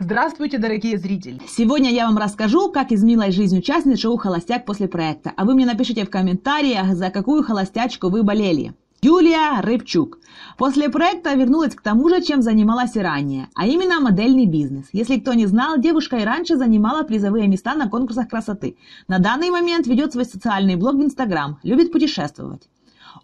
Здравствуйте, дорогие зрители! Сегодня я вам расскажу, как изменилась жизнь участниц шоу «Холостяк» после проекта. А вы мне напишите в комментариях, за какую холостячку вы болели. Юлия Рыбчук. После проекта вернулась к тому же, чем занималась и ранее, а именно модельный бизнес. Если кто не знал, девушка и раньше занимала призовые места на конкурсах красоты. На данный момент ведет свой социальный блог в Инстаграм, любит путешествовать.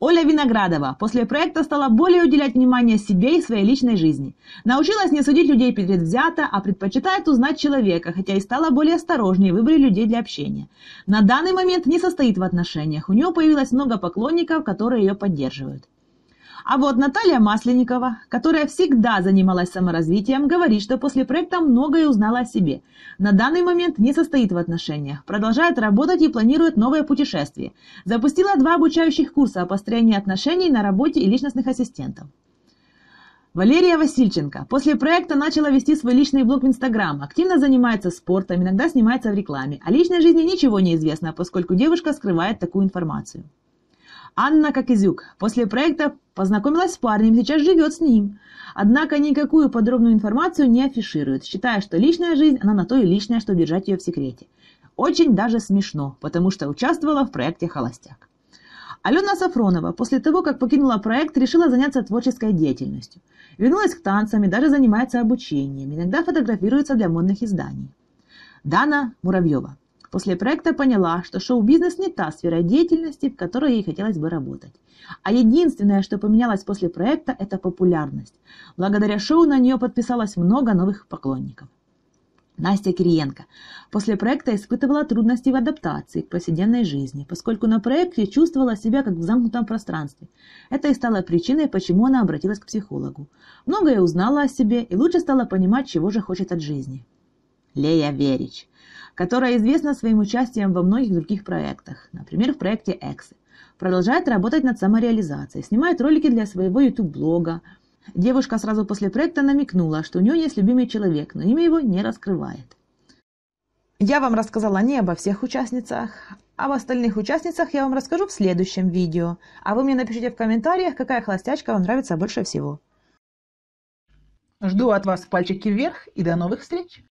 Оля Виноградова после проекта стала более уделять внимание себе и своей личной жизни. Научилась не судить людей предвзято, а предпочитает узнать человека, хотя и стала более осторожнее в выборе людей для общения. На данный момент не состоит в отношениях. У нее появилось много поклонников, которые ее поддерживают. А вот Наталья Масленникова, которая всегда занималась саморазвитием, говорит, что после проекта многое узнала о себе. На данный момент не состоит в отношениях, продолжает работать и планирует новое путешествие. Запустила два обучающих курса о построении отношений на работе и личностных ассистентов. Валерия Васильченко после проекта начала вести свой личный блог в Инстаграм, активно занимается спортом, иногда снимается в рекламе. О личной жизни ничего не известно, поскольку девушка скрывает такую информацию. Анна Кокизюк после проекта познакомилась с парнем, сейчас живет с ним. Однако никакую подробную информацию не афиширует, считая, что личная жизнь, она на то и личная, чтобы держать ее в секрете. Очень даже смешно, потому что участвовала в проекте «Холостяк». Алена Сафронова после того, как покинула проект, решила заняться творческой деятельностью. Вернулась к танцам и даже занимается обучением, иногда фотографируется для модных изданий. Дана Муравьева – После проекта поняла, что шоу-бизнес не та сфера деятельности, в которой ей хотелось бы работать. А единственное, что поменялось после проекта, это популярность. Благодаря шоу на нее подписалось много новых поклонников. Настя Кириенко после проекта испытывала трудности в адаптации к повседневной жизни, поскольку на проекте чувствовала себя как в замкнутом пространстве. Это и стало причиной, почему она обратилась к психологу. Многое узнала о себе и лучше стала понимать, чего же хочет от жизни. Лея Верич которая известна своим участием во многих других проектах, например, в проекте Эксы. Продолжает работать над самореализацией, снимает ролики для своего YouTube-блога. Девушка сразу после проекта намекнула, что у нее есть любимый человек, но имя его не раскрывает. Я вам рассказала не обо всех участницах, об остальных участницах я вам расскажу в следующем видео, а вы мне напишите в комментариях, какая холостячка вам нравится больше всего. Жду от вас пальчики вверх и до новых встреч!